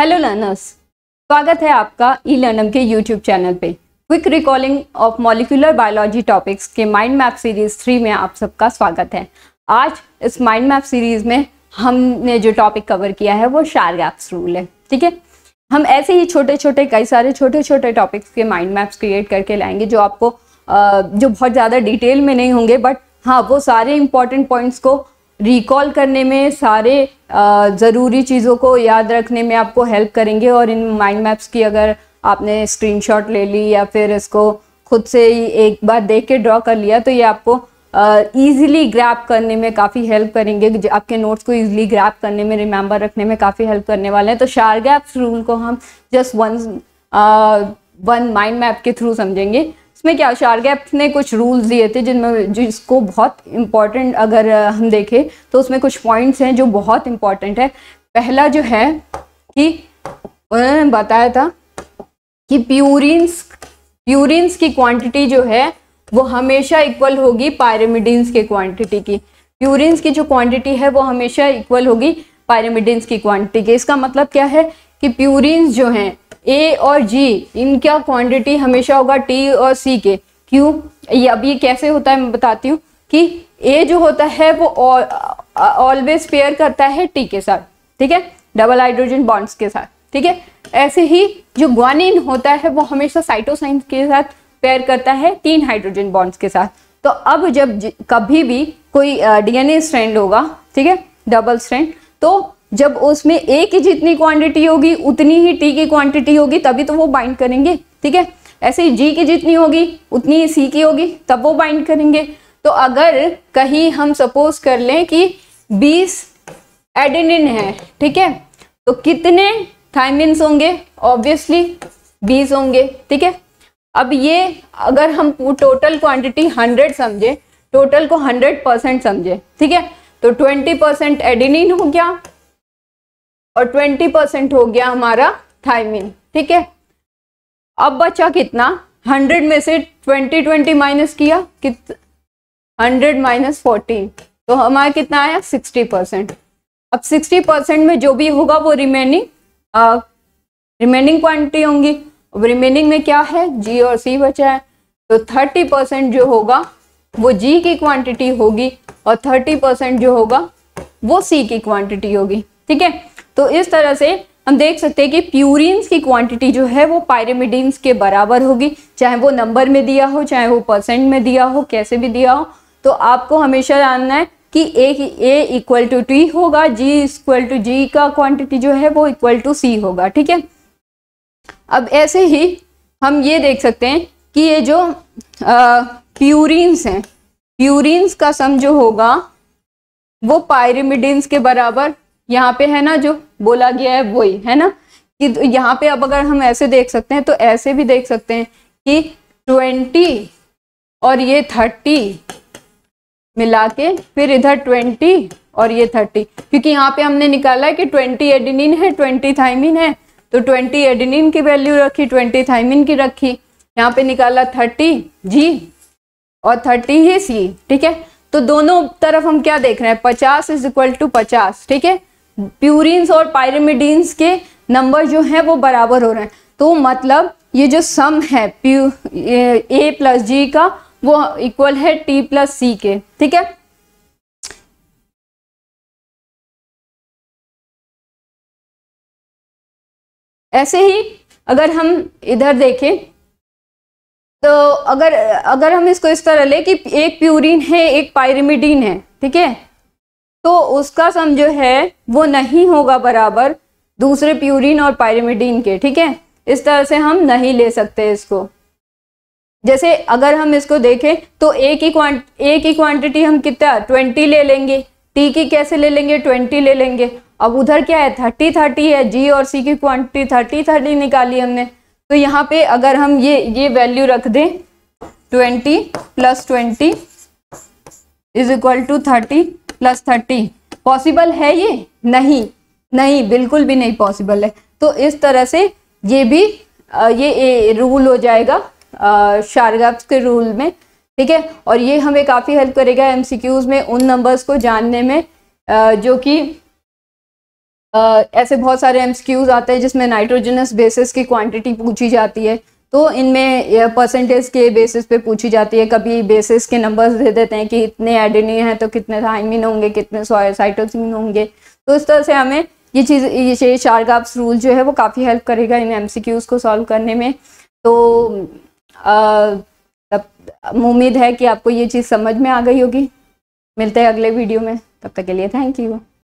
hello learners स्वागत है आपका ई लर्नम के यूट्यूब चैनल पे quick recalling of molecular biology topics के माइंड मैप सीरीज थ्री में आप सबका स्वागत है आज इस माइंड मैप सीरीज में हमने जो टॉपिक कवर किया है वो गैप्स रूल है ठीक है हम ऐसे ही छोटे छोटे कई सारे छोटे छोटे टॉपिक्स के माइंड मैप्स क्रिएट करके लाएंगे जो आपको जो बहुत ज़्यादा डिटेल में नहीं होंगे बट हाँ वो सारे इंपॉर्टेंट पॉइंट्स को रिकॉल करने में सारे ज़रूरी चीज़ों को याद रखने में आपको हेल्प करेंगे और इन माइंड मैप्स की अगर आपने स्क्रीनशॉट ले ली या फिर इसको खुद से ही एक बार देख के ड्रॉ कर लिया तो ये आपको ईजिली uh, ग्रैप करने में काफ़ी हेल्प करेंगे आपके नोट्स को ईजिली ग्रैप करने में रिमेंबर रखने में काफ़ी हेल्प करने वाले हैं तो शार गैप्स रूल को हम just one one mind map के थ्रू समझेंगे इसमें क्या शारगैप्ट ने कुछ रूल्स दिए थे जिनमें जिसको बहुत इम्पॉर्टेंट अगर हम देखें तो उसमें कुछ पॉइंट्स हैं जो बहुत इम्पॉर्टेंट है पहला जो है कि उन्होंने बताया था कि प्यूरिन्स प्यूरिन्स की क्वांटिटी जो है वो हमेशा इक्वल होगी पायरेमिडीन्स की क्वांटिटी की प्यूरिन्स की जो क्वांटिटी है वो हमेशा इक्वल होगी पायरेमिडीन्स की क्वांटिटी की इसका मतलब क्या है कि प्यूरिन्स जो हैं ए और जी इनका क्वांटिटी हमेशा होगा टी और सी के क्यों ये अब ये कैसे होता है मैं बताती हूँ कि ए जो होता है वो ऑलवेज पेयर uh, करता है टी के साथ ठीक है डबल हाइड्रोजन बॉन्ड्स के साथ ठीक है ऐसे ही जो ग्वानिन होता है वो हमेशा साइटोसाइन के साथ पेयर करता है तीन हाइड्रोजन बॉन्ड्स के साथ तो अब जब कभी भी कोई डीएनए uh, स्ट्रैंड होगा ठीक है डबल स्ट्रैंड तो जब उसमें ए की जितनी क्वांटिटी होगी उतनी ही टी की क्वांटिटी होगी तभी तो वो बाइंड करेंगे ठीक है ऐसे ही जी की जितनी होगी उतनी ही सी की होगी तब वो बाइंड करेंगे तो अगर कहीं हम सपोज कर लें कि 20 एडेनिन है ठीक है तो कितने थाइमिन्स होंगे ऑब्वियसली 20 होंगे ठीक है अब ये अगर हम टोटल क्वांटिटी 100 समझे टोटल को 100 परसेंट समझे ठीक है तो 20 परसेंट एडिनिन हो गया और 20 परसेंट हो गया हमारा थायमिन ठीक है अब बचा कितना 100 में से 20 20 माइनस किया कित 100 माइनस फोर्टी तो हमारा कितना आया 60 परसेंट अब 60 परसेंट में जो भी होगा वो रिमेनिंग रिमेनिंग क्वांटिटी होंगी अब रिमेनिंग में क्या है जी और सी बचा है तो 30 परसेंट जो होगा वो जी की क्वांटिटी होगी और 30 परसेंट जो होगा वो सी की क्वांटिटी होगी ठीक है तो इस तरह से हम देख सकते हैं कि प्यूरिन्स की क्वांटिटी जो है वो पायरेमिडिन्स के बराबर होगी चाहे वो नंबर में दिया हो चाहे वो परसेंट में दिया हो कैसे भी दिया हो तो आपको हमेशा जानना है कि A A equal to T होगा जी इक्वल टू जी का क्वांटिटी जो है वो इक्वल टू सी होगा ठीक है अब ऐसे ही हम ये देख सकते हैं कि ये जो प्यूरिन्स हैं प्यूरिन्स का सम जो होगा वो पायरेमिडिन्स के बराबर यहाँ पे है ना जो बोला गया है वही है ना कि तो यहाँ पे अब अगर हम ऐसे देख सकते हैं तो ऐसे भी देख सकते हैं कि ट्वेंटी और ये थर्टी मिला के फिर इधर ट्वेंटी और ये थर्टी क्योंकि यहाँ पे हमने निकाला है कि ट्वेंटी एडिनिन है ट्वेंटी थाइमिन है तो ट्वेंटी एडिनिन की वैल्यू रखी ट्वेंटी थाइमिन की रखी यहाँ पे निकाला थर्टी जी और थर्टी ही सी ठीक है तो दोनों तरफ हम क्या देख रहे हैं पचास इज इक्वल टू पचास ठीक है प्यूरिन्स और पायरेमिडीन्स के नंबर जो हैं वो बराबर हो रहे हैं तो मतलब ये जो सम है प्यू ए प्लस जी का वो इक्वल है टी प्लस सी के ठीक है ऐसे ही अगर हम इधर देखें तो अगर अगर हम इसको इस तरह ले कि एक प्यूरिन है एक पायरेमिडीन है ठीक है तो उसका सम जो है वो नहीं होगा बराबर दूसरे प्यूरिन और पायरेमिडीन के ठीक है इस तरह से हम नहीं ले सकते इसको जैसे अगर हम इसको देखें तो एक ही क्वांट एक ही क्वांटिटी हम कितना ट्वेंटी ले लेंगे टी की कैसे ले लेंगे ट्वेंटी ले लेंगे अब उधर क्या है थर्टी थर्टी है जी और सी की क्वांटिटी थर्टी थर्टी निकाली हमने तो यहाँ पे अगर हम ये ये वैल्यू रख दें twenty plus twenty is equal to thirty plus thirty possible है ये नहीं नहीं बिल्कुल भी नहीं पॉसिबल है तो इस तरह से ये भी ये ए, रूल हो जाएगा शारगप्स के रूल में ठीक है और ये हमें काफ़ी हेल्प करेगा एमसीक्यूज में उन नंबर्स को जानने में आ, जो कि ऐसे बहुत सारे एमसीक्यूज आते हैं जिसमें नाइट्रोजनस बेसिस की क्वांटिटी पूछी जाती है तो इनमें परसेंटेज के बेसिस पे पूछी जाती है कभी बेसिस के नंबर्स दे देते हैं कि इतने एडेनिन हैं तो कितने थाइमिन होंगे कितने साइटोसिन होंगे तो इस तरह से हमें ये चीज़ ये शार्गाप्स रूल जो है वो काफ़ी हेल्प करेगा इन एम को सॉल्व करने में तो उम्मीद है कि आपको ये चीज़ समझ में आ गई होगी मिलते हैं अगले वीडियो में तब तक के लिए थैंक यू